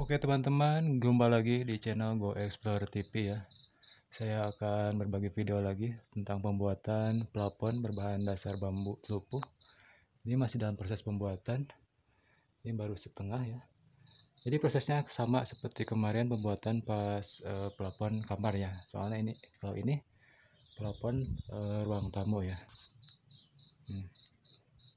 Oke teman-teman, jumpa lagi di channel Go Explore TV ya. Saya akan berbagi video lagi tentang pembuatan plafon berbahan dasar bambu lupu. Ini masih dalam proses pembuatan. Ini baru setengah ya. Jadi prosesnya sama seperti kemarin pembuatan pas e, plafon kamar ya. Soalnya ini kalau ini plafon e, ruang tamu ya. Hmm.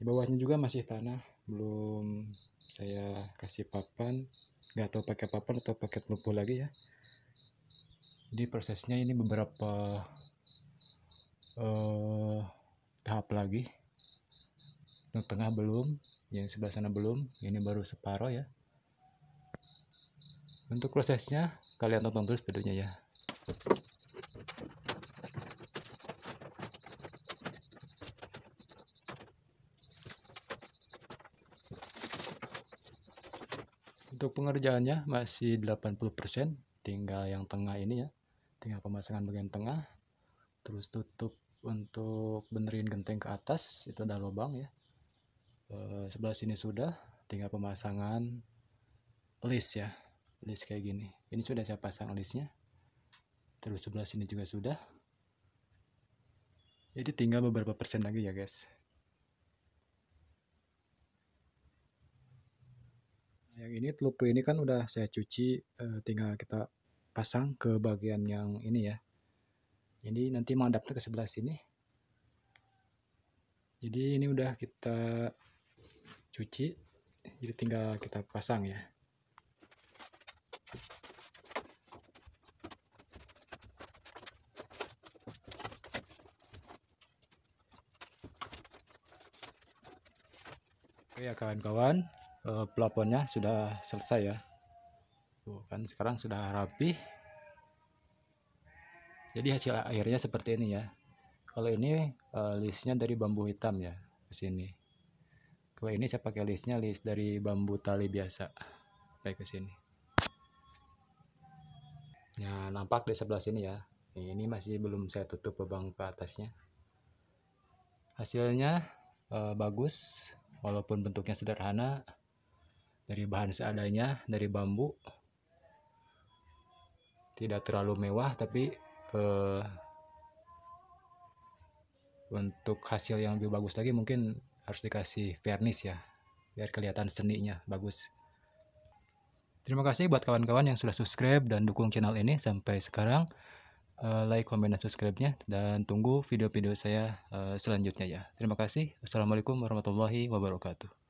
Di bawahnya juga masih tanah, belum saya kasih papan nggak tahu pakai papan atau pakai telupu lagi ya jadi prosesnya ini beberapa uh, tahap lagi yang tengah belum yang sebelah sana belum ini baru separoh ya untuk prosesnya kalian tonton terus videonya ya Untuk pengerjaannya masih 80%, tinggal yang tengah ini ya. Tinggal pemasangan bagian tengah, terus tutup untuk benerin genteng ke atas, itu ada lubang ya. E, sebelah sini sudah, tinggal pemasangan list ya. List kayak gini. Ini sudah saya pasang listnya. Terus sebelah sini juga sudah. Jadi tinggal beberapa persen lagi ya guys. yang ini telupu ini kan udah saya cuci eh, tinggal kita pasang ke bagian yang ini ya jadi nanti menghadapnya ke sebelah sini jadi ini udah kita cuci jadi tinggal kita pasang ya Oke ya kawan-kawan Eh, pelaponnya sudah selesai ya tuh kan sekarang sudah rapi jadi hasil akhirnya seperti ini ya kalau ini uh, listnya dari bambu hitam ya ke sini kalau ini saya pakai listnya list dari bambu tali biasa Baik ke sini nah nampak di sebelah sini ya ini masih belum saya tutup lubang ke atasnya hasilnya uh, bagus walaupun bentuknya sederhana dari bahan seadanya dari bambu tidak terlalu mewah tapi eh, untuk hasil yang lebih bagus lagi mungkin harus dikasih vernis ya biar kelihatan seninya bagus terima kasih buat kawan-kawan yang sudah subscribe dan dukung channel ini sampai sekarang eh, like komen, dan subscribe-nya dan tunggu video-video saya eh, selanjutnya ya terima kasih assalamualaikum warahmatullahi wabarakatuh